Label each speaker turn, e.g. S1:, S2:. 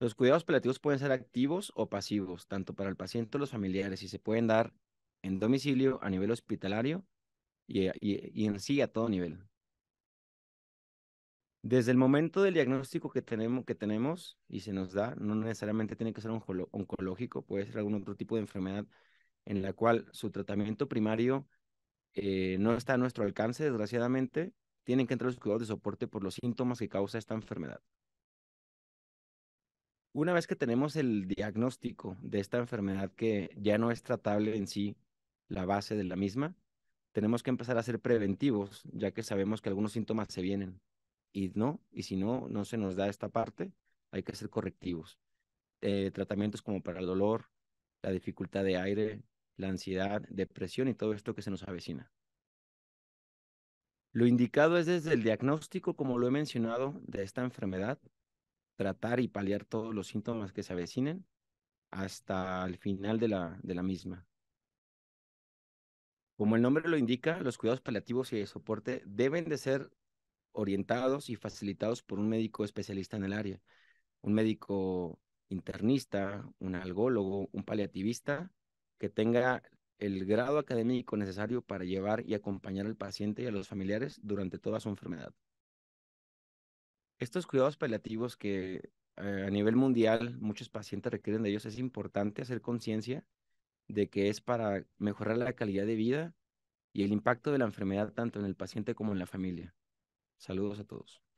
S1: Los cuidados paliativos pueden ser activos o pasivos, tanto para el paciente o los familiares, y se pueden dar en domicilio, a nivel hospitalario eh, y, y, en sí a todo nivel. Desde el momento del diagnóstico que tenemos, que tenemos y se nos da, no necesariamente tiene que ser oncológico, puede ser algún otro tipo de enfermedad en la cual su tratamiento primario eh, no está a nuestro alcance, desgraciadamente, tienen que entrar los cuidados de soporte por los síntomas que causa esta enfermedad una vez que tenemos el diagnóstico de esta enfermedad que ya no es tratable en sí, la base de la misma, tenemos que empezar a ser preventivos, ya que sabemos que algunos síntomas se vienen y no, y si no, no se nos da esta parte, hay que ser correctivos. Eh, tratamientos como para el dolor, la dificultad de aire, la ansiedad, depresión y todo esto que se nos avecina. Lo indicado es desde el diagnóstico, como lo he mencionado, de esta enfermedad, tratar y paliar todos los síntomas que se avecinen hasta el final de la, de la misma. Como el nombre lo indica, los cuidados paliativos y de soporte deben de ser orientados y facilitados por un médico especialista en el área, un médico internista, un algólogo, un paliativista que tenga el grado académico necesario para llevar y acompañar al paciente y a los familiares durante toda su enfermedad estos cuidados paliativos que eh, a nivel mundial muchos pacientes requieren de ellos, es importante hacer conciencia de que es para mejorar la calidad de vida y el impacto de la enfermedad tanto en el paciente como en la familia. Saludos a todos.